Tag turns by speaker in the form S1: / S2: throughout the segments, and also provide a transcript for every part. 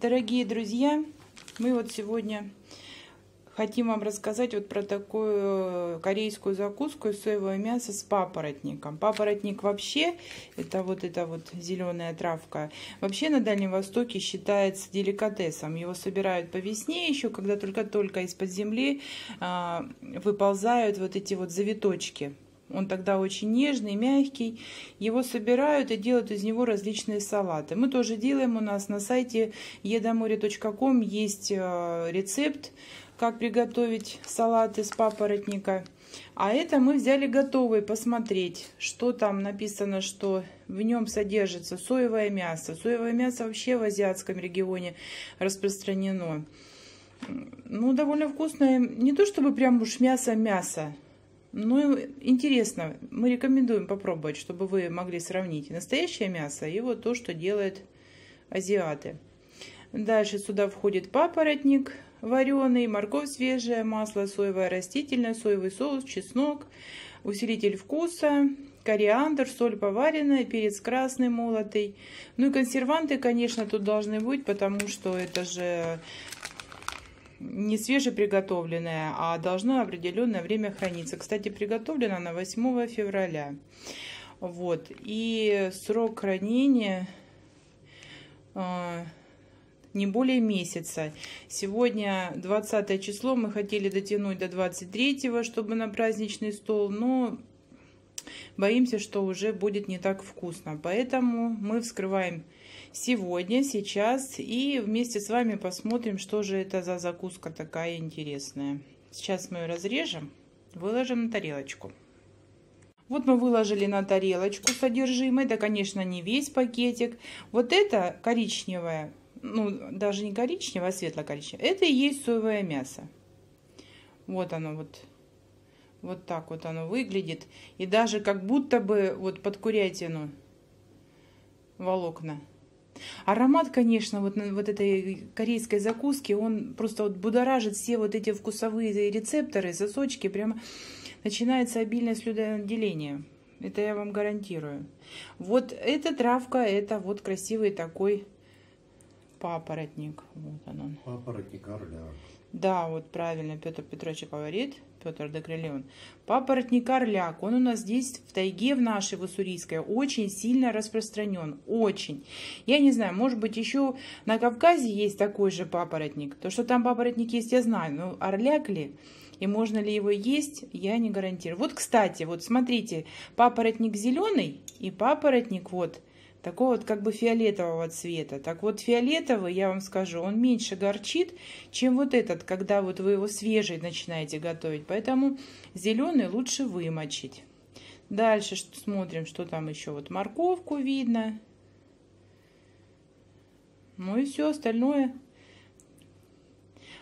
S1: Дорогие друзья, мы вот сегодня хотим вам рассказать вот про такую э, корейскую закуску из соевого мяса с папоротником. Папоротник вообще, это вот эта вот зеленая травка, вообще на Дальнем Востоке считается деликатесом. Его собирают по весне еще, когда только-только из-под земли а, выползают вот эти вот завиточки он тогда очень нежный, мягкий. Его собирают и делают из него различные салаты. Мы тоже делаем у нас на сайте едоморе.ком есть э, рецепт, как приготовить салат из папоротника. А это мы взяли готовый посмотреть, что там написано, что в нем содержится соевое мясо. Соевое мясо вообще в азиатском регионе распространено. Ну, довольно вкусное. Не то чтобы прям уж мясо-мясо, ну, интересно. Мы рекомендуем попробовать, чтобы вы могли сравнить настоящее мясо и вот то, что делают азиаты. Дальше сюда входит папоротник вареный, морковь свежая, масло соевое растительное, соевый соус, чеснок, усилитель вкуса, кориандр, соль поваренная, перец красный молотый. Ну и консерванты, конечно, тут должны быть, потому что это же не свежеприготовленная, а должно определенное время храниться. Кстати, приготовлена на 8 февраля. Вот. И срок хранения э, не более месяца. Сегодня 20 число, мы хотели дотянуть до 23, чтобы на праздничный стол, но боимся, что уже будет не так вкусно. Поэтому мы вскрываем сегодня, сейчас и вместе с вами посмотрим, что же это за закуска такая интересная. Сейчас мы ее разрежем, выложим на тарелочку. Вот мы выложили на тарелочку содержимое, это, конечно, не весь пакетик. Вот это коричневое, ну, даже не коричневое, а светло-коричневое, это и есть соевое мясо. Вот оно вот вот так вот оно выглядит. И даже как будто бы вот под курятину волокна. Аромат, конечно, вот, вот этой корейской закуски, он просто вот будоражит все вот эти вкусовые рецепторы, сосочки. Прямо начинается обильное слюдоотделение. Это я вам гарантирую. Вот эта травка, это вот красивый такой папоротник. Вот он. Папоротник орля. Да, вот правильно Петр Петрович говорит, Петр Декрелион. Папоротник орляк, он у нас здесь в тайге в нашей, в Уссурийской, очень сильно распространен, очень. Я не знаю, может быть, еще на Кавказе есть такой же папоротник. То, что там папоротник есть, я знаю, но орляк ли? И можно ли его есть, я не гарантирую. Вот, кстати, вот смотрите, папоротник зеленый и папоротник вот – такого вот как бы фиолетового цвета. Так вот, фиолетовый, я вам скажу, он меньше горчит, чем вот этот, когда вот вы его свежий начинаете готовить. Поэтому зеленый лучше вымочить. Дальше смотрим, что там еще. Вот морковку видно. Ну и все остальное.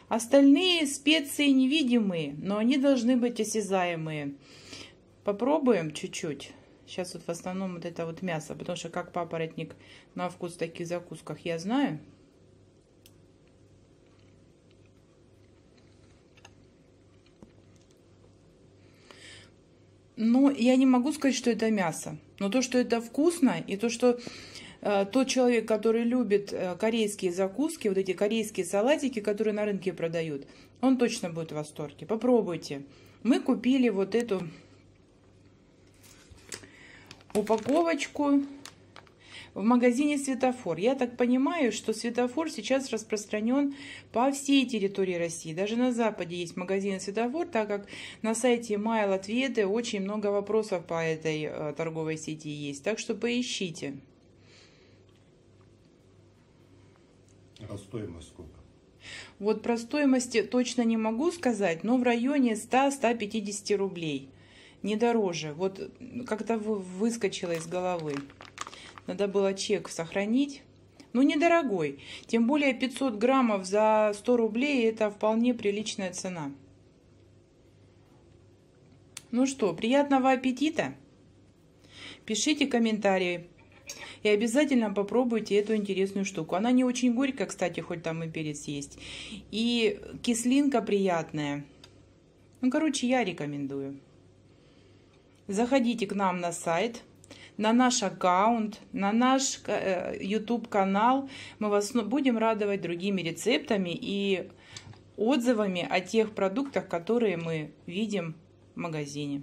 S1: Остальные специи невидимые, но они должны быть осязаемые. Попробуем чуть-чуть. Сейчас вот в основном вот это вот мясо, потому что как папоротник на вкус в таких закусках я знаю. Но я не могу сказать, что это мясо. Но то, что это вкусно, и то, что э, тот человек, который любит э, корейские закуски, вот эти корейские салатики, которые на рынке продают, он точно будет в восторге. Попробуйте. Мы купили вот эту упаковочку в магазине «Светофор». Я так понимаю, что «Светофор» сейчас распространен по всей территории России. Даже на Западе есть магазин «Светофор», так как на сайте Mail ответы очень много вопросов по этой э, торговой сети есть. Так что поищите. А стоимость сколько? Вот про стоимость точно не могу сказать, но в районе 100-150 рублей не дороже. Вот как-то выскочило из головы. Надо было чек сохранить. Ну, недорогой. Тем более 500 граммов за 100 рублей – это вполне приличная цена. Ну что, приятного аппетита! Пишите комментарии и обязательно попробуйте эту интересную штуку. Она не очень горькая, кстати, хоть там и перец есть. И кислинка приятная. Ну, короче, я рекомендую заходите к нам на сайт, на наш аккаунт, на наш э, YouTube-канал. Мы вас будем радовать другими рецептами и отзывами о тех продуктах, которые мы видим в магазине.